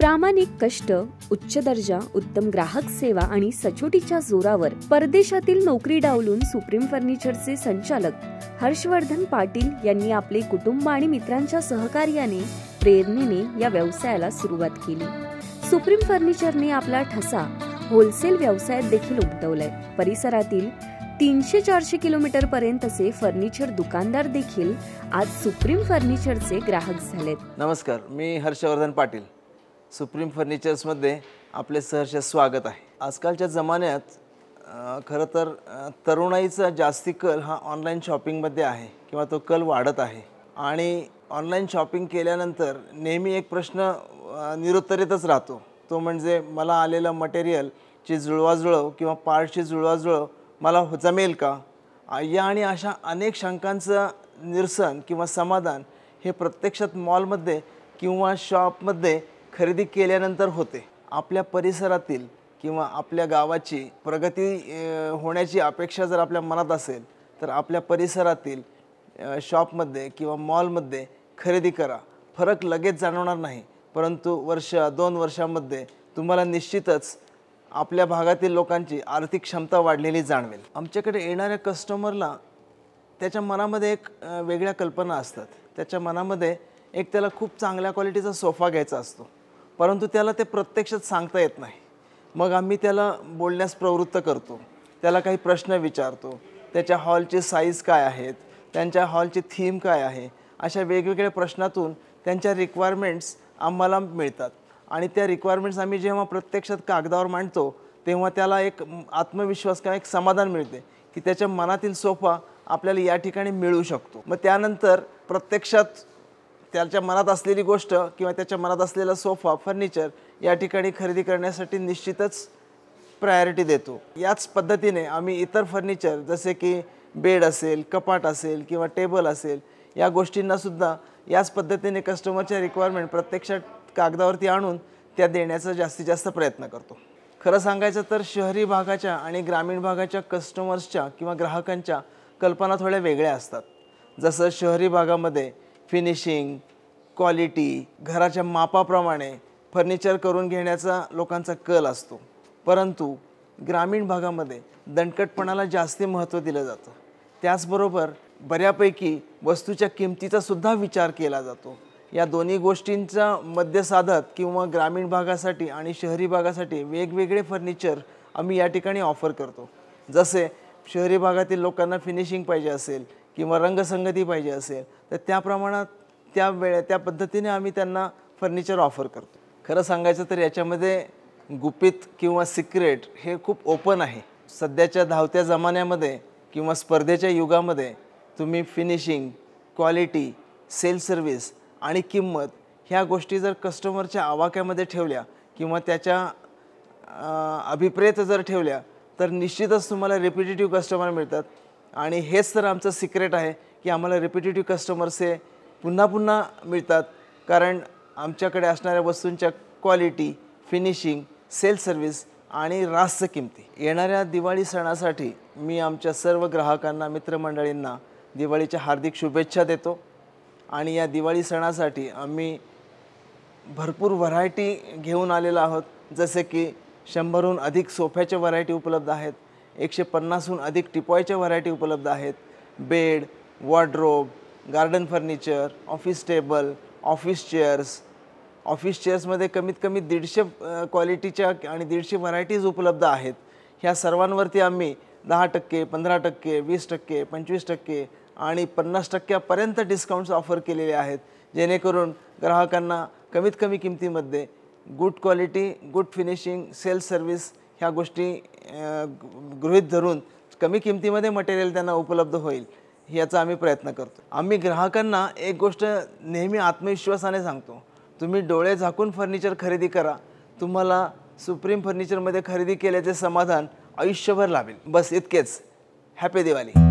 प्रामाणिक कष्ट उच्च दर्जा उत्तम ग्राहक सेवा आणि सचोटीच्या जोरावर परदेशातील नोकरी डावलून सुप्रीम फर्निचरचे संचालक हर्षवर्धन पाटील यांनी आपले कुटुंब आणि मित्रांच्या सहकार्याने प्रेरणेने या व्यवसायाला सुरुवात केली सुप्रीम फर्निचरने आपला ठसा होलसेल व्यवसायात देखील उमटवलाय परिसरातील तीनशे चारशे किलोमीटर पर्यंतचे फर्निचर दुकानदार देखील आज सुप्रीम फर्निचरचे ग्राहक झालेत नमस्कार मी हर्षवर्धन पाटील सुप्रीम फर्निचर्समध्ये आपले सहर्ष स्वागत आहे आजकालच्या जमान्यात खरं तर तरुणाईचा जास्ती कल हा ऑनलाईन शॉपिंगमध्ये आहे किंवा तो कल वाढत आहे आणि ऑनलाईन शॉपिंग केल्यानंतर नेहमी एक प्रश्न निरुत्तरेतच राहतो तो म्हणजे मला आलेलं मटेरियलची जुळवाजुळव किंवा पार्टची जुळवाजुळव मला जमेल का या आणि अशा अनेक शंकांचं निरसन किंवा समाधान हे प्रत्यक्षात मॉलमध्ये किंवा शॉपमध्ये खरेदी केल्यानंतर होते आपल्या परिसरातील किंवा आपल्या गावाची प्रगती होण्याची अपेक्षा जर आपल्या मनात असेल तर आपल्या परिसरातील शॉपमध्ये किंवा मॉलमध्ये खरेदी करा फरक लगेच जाणवणार नाही परंतु वर्ष दोन वर्षामध्ये तुम्हाला निश्चितच आपल्या भागातील लोकांची आर्थिक क्षमता वाढलेली जाणवेल आमच्याकडे येणाऱ्या कस्टमरला त्याच्या मनामध्ये एक वेगळ्या कल्पना असतात त्याच्या मनामध्ये एक त्याला खूप चांगल्या क्वालिटीचा सोफा घ्यायचा असतो परंतु त्याला ते प्रत्यक्षात सांगता येत नाही मग आम्ही त्याला बोलण्यास प्रवृत्त करतो त्याला काही प्रश्न विचारतो त्याच्या हॉलचे साईज काय आहेत त्यांच्या हॉलची थीम काय आहे अशा वेगवेगळ्या प्रश्नातून त्यांच्या रिक्वायरमेंट्स आम्हाला मिळतात आणि त्या रिक्वायरमेंट्स आम्ही जेव्हा प्रत्यक्षात कागदावर मांडतो तेव्हा त्याला एक आत्मविश्वास किंवा एक समाधान मिळते की त्याच्या मनातील सोफा आपल्याला या ठिकाणी मिळू शकतो मग त्यानंतर प्रत्यक्षात त्याच्या मनात असलेली गोष्ट किंवा त्याच्या मनात असलेला सोफा फर्निचर या ठिकाणी खरेदी करण्यासाठी निश्चितच प्रायोरिटी देतो याच पद्धतीने आम्ही इतर फर्निचर जसे की बेड असेल कपाट असेल किंवा टेबल असेल या गोष्टींनासुद्धा याच पद्धतीने कस्टमरच्या रिक्वायरमेंट प्रत्यक्षात कागदावरती आणून त्या देण्याचा जास्तीत जास्त प्रयत्न करतो खरं सांगायचं तर शहरी भागाच्या आणि ग्रामीण भागाच्या कस्टमर्सच्या किंवा ग्राहकांच्या कल्पना थोड्या वेगळ्या असतात जसं शहरी भागामध्ये फिनिशिंग क्वालिटी घराच्या मापाप्रमाणे फर्निचर करून घेण्याचा लोकांचा कल असतो परंतु ग्रामीण भागामध्ये दणकटपणाला जास्ती महत्त्व दिलं जातं त्याचबरोबर बऱ्यापैकी वस्तूच्या किमतीचा सुद्धा विचार केला जातो या दोन्ही गोष्टींचा मध्य साधत किंवा ग्रामीण भागासाठी आणि शहरी भागासाठी वेगवेगळे फर्निचर आम्ही या ठिकाणी ऑफर करतो जसे शहरी भागातील लोकांना फिनिशिंग पाहिजे असेल किंवा रंगसंगती पाहिजे असेल तर त्या प्रमाणात त्या वेळे त्या पद्धतीने आम्ही त्यांना फर्निचर ऑफर करतो खरं सांगायचं तर याच्यामध्ये गुपित किंवा सिक्रेट हे खूप ओपन आहे सध्याच्या धावत्या जमान्यामध्ये किंवा स्पर्धेच्या युगामध्ये तुम्ही फिनिशिंग क्वालिटी सेल सर्व्हिस आणि किंमत ह्या गोष्टी जर कस्टमरच्या आवाक्यामध्ये ठेवल्या किंवा त्याच्या अभिप्रेत जर ठेवल्या तर निश्चितच तुम्हाला रिपिटेटिव्ह कस्टमर मिळतात आणि हेच तर आमचं सिक्रेट आहे की आम्हाला रिपिटेटिव्ह कस्टमर्स हे पुन्हा पुन्हा मिळतात कारण आमच्याकडे असणाऱ्या वस्तूंच्या क्वालिटी फिनिशिंग सेल सर्व्हिस आणि रास्त किमती येणाऱ्या दिवाळी सणासाठी मी आमच्या सर्व ग्राहकांना मित्रमंडळींना दिवाळीच्या हार्दिक शुभेच्छा देतो आणि या दिवाळी सणासाठी आम्ही भरपूर व्हरायटी घेऊन आलेलो आहोत जसे की शंभरहून अधिक सोफ्याच्या व्हरायटी उपलब्ध आहेत एकशे पन्नासहून अधिक टिपॉयच्या व्हरायटी उपलब्ध आहेत bed wardrobe garden furniture office table office chairs office चेअर्समध्ये कमीत कमी दीडशे क्वालिटीच्या आणि दीडशे व्हरायटीज उपलब्ध आहेत ह्या सर्वांवरती आम्ही दहा टक्के पंधरा टक्के वीस टक्के पंचवीस टक्के आणि पन्नास टक्क्यापर्यंत डिस्काउंट्स ऑफर केलेले आहेत जेणेकरून ग्राहकांना कमीत कमी किमतीमध्ये good quality good finishing sales service ह्या गोष्टी गृहित धरून कमी किमतीमध्ये मटेरियल त्यांना उपलब्ध होईल याचा आम्ही प्रयत्न करतो आम्ही ग्राहकांना एक गोष्ट नेहमी आत्मविश्वासाने सांगतो तुम्ही डोळे झाकून फर्निचर खरेदी करा तुम्हाला सुप्रीम फर्निचरमध्ये खरेदी केल्याचे समाधान आयुष्यभर लाभेल बस इतकेच हॅपी दिवाळी